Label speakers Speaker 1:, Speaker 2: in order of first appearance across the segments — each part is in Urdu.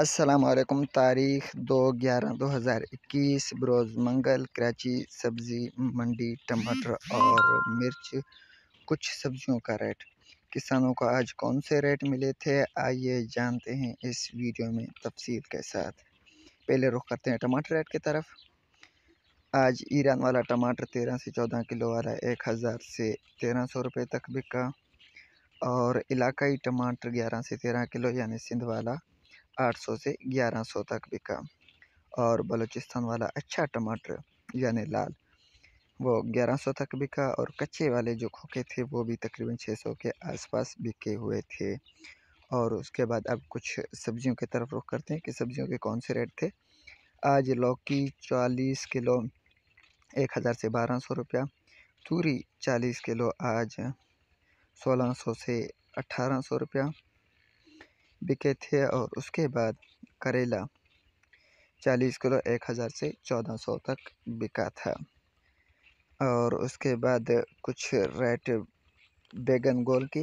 Speaker 1: السلام علیکم تاریخ دو گیارہ دو ہزار اکیس بروز منگل کراچی سبزی منڈی ٹماٹر اور مرچ کچھ سبزیوں کا ریٹ کسانوں کو آج کون سے ریٹ ملے تھے آئیے جانتے ہیں اس ویڈیو میں تفصیل کے ساتھ پہلے رخ کرتے ہیں ٹماٹر ریٹ کی طرف آج ایران والا ٹماٹر تیرہ سے چودہ کلو والا ایک ہزار سے تیرہ سو روپے تک بکا اور علاقائی ٹماٹر گیارہ سے تیرہ کلو یعنی سندھ والا آٹھ سو سے گیارہ سو تک بکا اور بلوچستان والا اچھا ٹماٹر یعنی لال وہ گیارہ سو تک بکا اور کچے والے جو کھوکے تھے وہ بھی تقریباً چھ سو کے آس پاس بکے ہوئے تھے اور اس کے بعد اب کچھ سبزیوں کی طرف رخ کرتے ہیں کہ سبزیوں کے کون سے ریٹ تھے آج لوکی چالیس کلو ایک ہزار سے بارہ سو روپیہ توری چالیس کلو آج سولہ سو سے اٹھارہ سو روپیہ بکے تھے اور اس کے بعد کریلا چالیس کلو ایک ہزار سے چودہ سو تک بکا تھا اور اس کے بعد کچھ ریٹ بیگن گول کی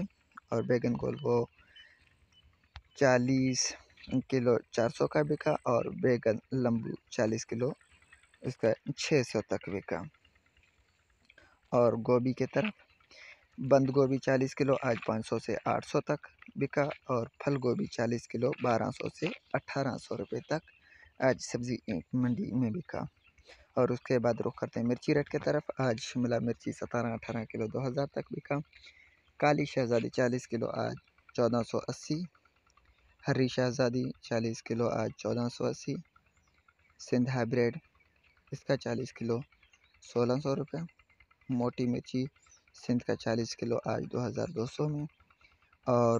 Speaker 1: اور بیگن گول وہ چالیس کلو چار سو کا بکا اور بیگن لمبو چالیس کلو اس کا چھ سو تک بکا اور گوبھی کی طرف بند گوبھی چالیس کلو آج پانچ سو سے آٹھ سو تک بکا اور پھل گوبھی چالیس کلو بارہ سو سے اٹھارہ سو روپے تک آج سبزی منڈی میں بکا اور اس کے بعد رخ کرتے ہیں مرچی ریٹ کی طرف آج شملہ مرچی ستارہ اٹھارہ کلو دو ہزار تک بکا کالی شہزادی چالیس کلو آج چودہ سو اسی ہری شہزادی چالیس کلو آج چودہ سو اسی سندھ بریڈ اس کا چالیس کلو سولہ سو روپے موٹی مرچی سندھ کا چالیس کلو آج دو ہزار دو سو میں اور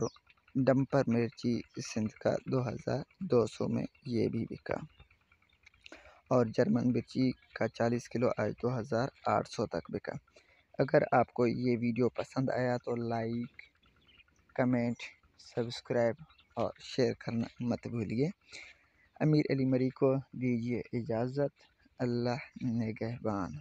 Speaker 1: ڈمپر مرچی سندھ کا دو ہزار دو سو میں یہ بھی بکا اور جرمن مرچی کا چالیس کلو آج دو ہزار آٹھ سو تک بکا اگر آپ کو یہ ویڈیو پسند آیا تو لائک کمنٹ سبسکرائب اور شیئر کرنا مت بھولیے امیر علی مری کو دیجیے اجازت اللہ نگہبان